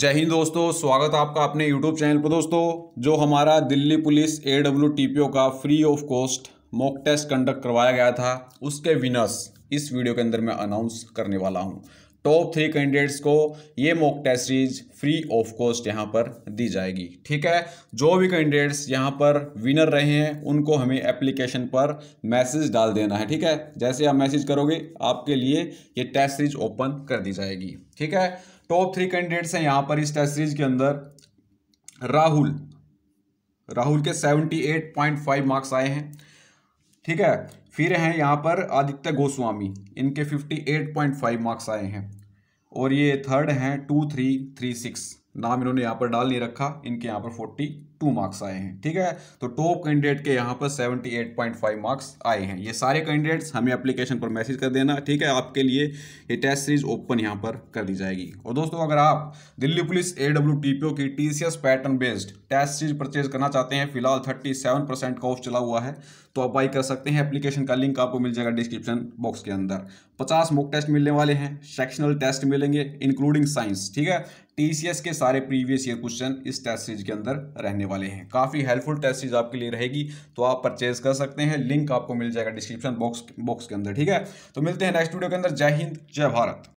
जय हिंद दोस्तों स्वागत है आपका अपने यूट्यूब चैनल पर दोस्तों जो हमारा Delhi police A W T P O का free of cost mock test conduct करवाया गया था उसके विनर्स इस वीडियो के अंदर मैं अनाउंस करने वाला हूं टॉप थ्री कैंडिडेट्स को ये mock test series free of cost यहाँ पर दी जाएगी ठीक है जो भी कैंडिडेट्स यहाँ पर विनर रहे हैं उनको हमें एप्लीकेशन पर मैसेज डाल देना है ठीक है जैसे आप मैसेज करोगे आपके लिए ये टेस्ट सीरीज ओपन कर दी जाएगी ठीक है टॉप थ्री कैंडिडेट्स हैं यहाँ पर इस टेस्ट सीरीज के अंदर राहुल राहुल के seventy eight point five marks आए हैं ठीक है फिर हैं यहाँ पर आदित्य गोस्वामी इनके 58.5 मार्क्स आए हैं और ये थर्ड हैं टू थ्री थ्री सिक्स नाम इन्होंने यहाँ पर डाल नहीं रखा इनके यहाँ पर फोर्टी टू मार्क्स आए हैं ठीक है तो टॉप कैंडिडेट के यहाँ पर seventy eight point five marks आए हैं ये सारे कैंडिडेट्स हमें एप्लीकेशन पर मैसेज कर देना ठीक है आपके लिए ये टेस्ट सीरीज ओपन यहाँ पर कर दी जाएगी और दोस्तों अगर आप Delhi police A W T P O की T C S pattern based test series purchase करना चाहते हैं फिलहाल थर्टी सेवन परसेंट का ऑफ चला हुआ है तो आप बाई कर सकते हैं एप्लीकेशन का लिंक आपको मिल जाएगा डिस्क्रिप्शन बॉक्स के अंदर पचास मॉक टेस्ट मिलने वाले हैं सेक्शनल टेस्ट मिलेंगे इंक्लूडिंग साइंस ठीक है टीसीएस के सारे प्रीवियस ईयर क्वेश्चन इस टेस्ट सीरीज के अंदर रहने वाले वाले हैं काफ़ी हेल्पफुल टेस्ट चीज आपके लिए रहेगी तो आप परचेज कर सकते हैं लिंक आपको मिल जाएगा डिस्क्रिप्शन बॉक्स बॉक्स के अंदर ठीक है तो मिलते हैं नेक्स्ट वीडियो के अंदर जय हिंद जय भारत